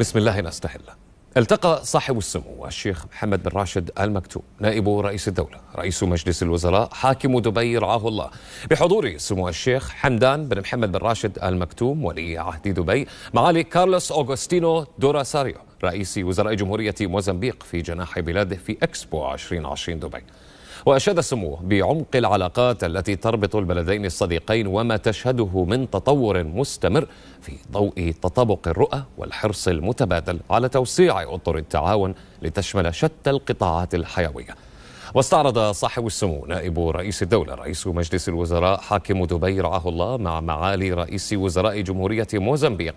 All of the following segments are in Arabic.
بسم الله نستحل التقى صاحب السمو الشيخ محمد بن راشد ال مكتوم نائب رئيس الدولة رئيس مجلس الوزراء حاكم دبي رعاه الله بحضور سمو الشيخ حمدان بن محمد بن راشد ال مكتوم ولي عهد دبي معالي كارلوس أوغوستينو دوراساريو رئيس وزراء جمهورية موزمبيق في جناح بلاده في أكسبو 2020 دبي وأشاد سموه بعمق العلاقات التي تربط البلدين الصديقين وما تشهده من تطور مستمر في ضوء تطابق الرؤى والحرص المتبادل على توسيع أطر التعاون لتشمل شتى القطاعات الحيوية واستعرض صاحب السمو نائب رئيس الدولة رئيس مجلس الوزراء حاكم دبي رعاه الله مع معالي رئيس وزراء جمهورية موزمبيق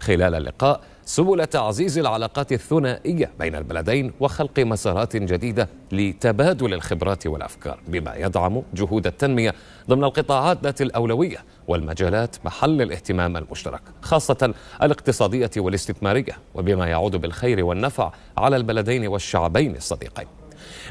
خلال اللقاء سبل تعزيز العلاقات الثنائية بين البلدين وخلق مسارات جديدة لتبادل الخبرات والأفكار بما يدعم جهود التنمية ضمن القطاعات ذات الأولوية والمجالات محل الاهتمام المشترك خاصة الاقتصادية والاستثمارية وبما يعود بالخير والنفع على البلدين والشعبين الصديقين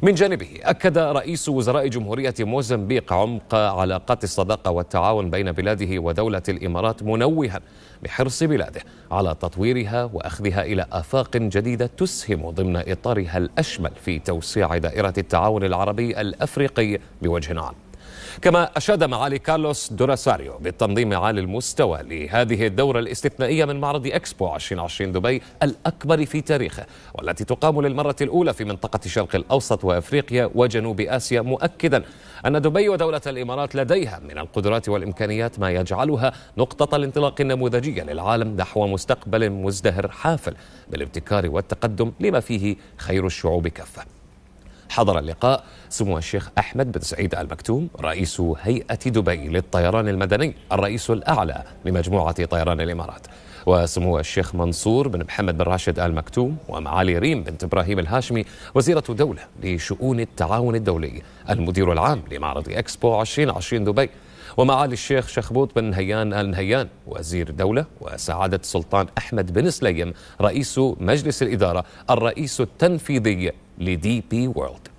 من جانبه أكد رئيس وزراء جمهورية موزمبيق عمق علاقات الصداقة والتعاون بين بلاده ودولة الإمارات منوها بحرص بلاده على تطويرها وأخذها إلى آفاق جديدة تسهم ضمن إطارها الأشمل في توسيع دائرة التعاون العربي الأفريقي بوجه عام كما أشاد معالي كارلوس دوراساريو بالتنظيم عالي المستوى لهذه الدورة الاستثنائية من معرض إكسبو 2020 دبي الأكبر في تاريخه والتي تقام للمرة الأولى في منطقة الشرق الأوسط وأفريقيا وجنوب آسيا مؤكدا أن دبي ودولة الإمارات لديها من القدرات والإمكانيات ما يجعلها نقطة الانطلاق النموذجية للعالم نحو مستقبل مزدهر حافل بالابتكار والتقدم لما فيه خير الشعوب كافه حضر اللقاء سمو الشيخ أحمد بن سعيد المكتوم رئيس هيئة دبي للطيران المدني الرئيس الأعلى لمجموعة طيران الإمارات وسمو الشيخ منصور بن محمد بن راشد آل مكتوم ومعالي ريم بنت إبراهيم الهاشمي وزيرة دولة لشؤون التعاون الدولي المدير العام لمعرض إكسبو 2020 دبي ومعالي الشيخ شخبوط بن هيان آل نهيان وزير الدولة وسعادة السلطان أحمد بن سليم رئيس مجلس الإدارة الرئيس التنفيذي لدي بي وورلد